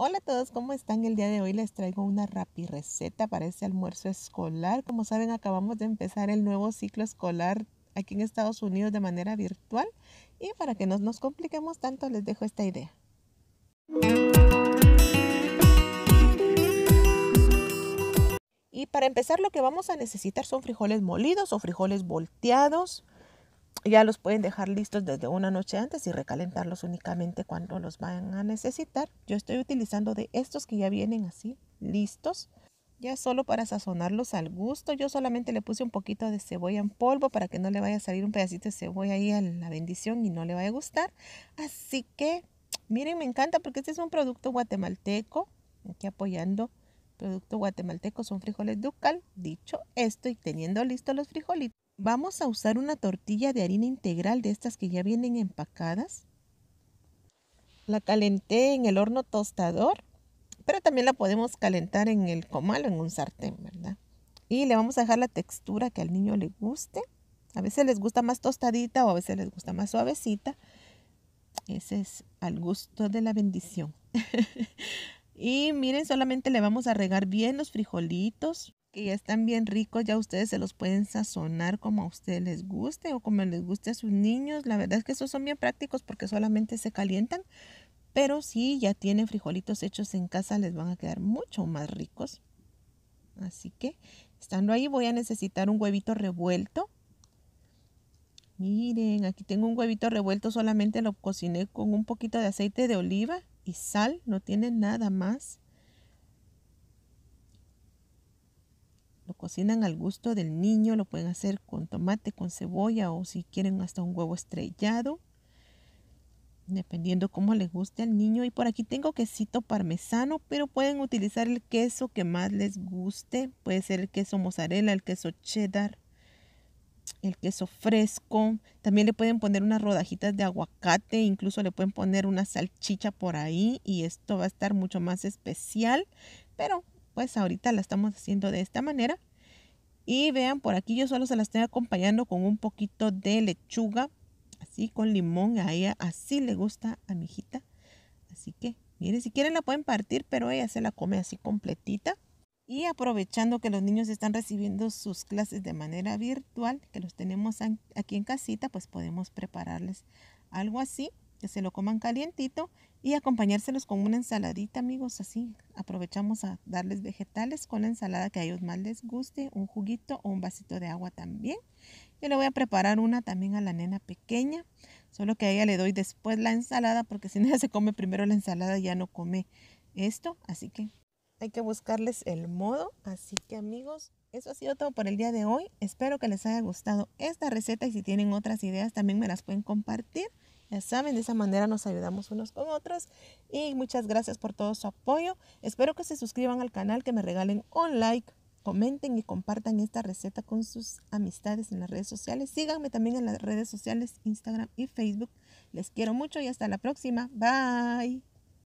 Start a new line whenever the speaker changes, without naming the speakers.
Hola a todos, ¿cómo están? El día de hoy les traigo una rapi receta para este almuerzo escolar. Como saben, acabamos de empezar el nuevo ciclo escolar aquí en Estados Unidos de manera virtual y para que no nos compliquemos tanto les dejo esta idea. Y para empezar lo que vamos a necesitar son frijoles molidos o frijoles volteados, ya los pueden dejar listos desde una noche antes y recalentarlos únicamente cuando los van a necesitar. Yo estoy utilizando de estos que ya vienen así, listos. Ya solo para sazonarlos al gusto, yo solamente le puse un poquito de cebolla en polvo para que no le vaya a salir un pedacito de cebolla ahí a la bendición y no le vaya a gustar. Así que, miren, me encanta porque este es un producto guatemalteco, aquí apoyando producto guatemalteco, son frijoles ducal. Dicho esto y teniendo listos los frijolitos Vamos a usar una tortilla de harina integral de estas que ya vienen empacadas. La calenté en el horno tostador, pero también la podemos calentar en el comal o en un sartén, ¿verdad? Y le vamos a dejar la textura que al niño le guste. A veces les gusta más tostadita o a veces les gusta más suavecita. Ese es al gusto de la bendición. y miren, solamente le vamos a regar bien los frijolitos y están bien ricos, ya ustedes se los pueden sazonar como a ustedes les guste o como les guste a sus niños. La verdad es que esos son bien prácticos porque solamente se calientan, pero si ya tienen frijolitos hechos en casa les van a quedar mucho más ricos. Así que estando ahí voy a necesitar un huevito revuelto. Miren, aquí tengo un huevito revuelto, solamente lo cociné con un poquito de aceite de oliva y sal, no tiene nada más. Lo cocinan al gusto del niño, lo pueden hacer con tomate, con cebolla o si quieren hasta un huevo estrellado, dependiendo cómo le guste al niño. Y por aquí tengo quesito parmesano, pero pueden utilizar el queso que más les guste. Puede ser el queso mozzarella, el queso cheddar, el queso fresco. También le pueden poner unas rodajitas de aguacate, incluso le pueden poner una salchicha por ahí y esto va a estar mucho más especial. Pero pues ahorita la estamos haciendo de esta manera. Y vean, por aquí yo solo se la estoy acompañando con un poquito de lechuga, así con limón. A ella así le gusta a mi hijita. Así que, miren, si quieren la pueden partir, pero ella se la come así completita. Y aprovechando que los niños están recibiendo sus clases de manera virtual, que los tenemos aquí en casita, pues podemos prepararles algo así que se lo coman calientito y acompañárselos con una ensaladita, amigos, así. Aprovechamos a darles vegetales con la ensalada que a ellos más les guste, un juguito o un vasito de agua también. Yo le voy a preparar una también a la nena pequeña, solo que a ella le doy después la ensalada porque si no se come primero la ensalada ya no come esto, así que hay que buscarles el modo. Así que amigos, eso ha sido todo por el día de hoy. Espero que les haya gustado esta receta y si tienen otras ideas también me las pueden compartir. Ya saben, de esa manera nos ayudamos unos con otros. Y muchas gracias por todo su apoyo. Espero que se suscriban al canal, que me regalen un like, comenten y compartan esta receta con sus amistades en las redes sociales. Síganme también en las redes sociales, Instagram y Facebook. Les quiero mucho y hasta la próxima. Bye.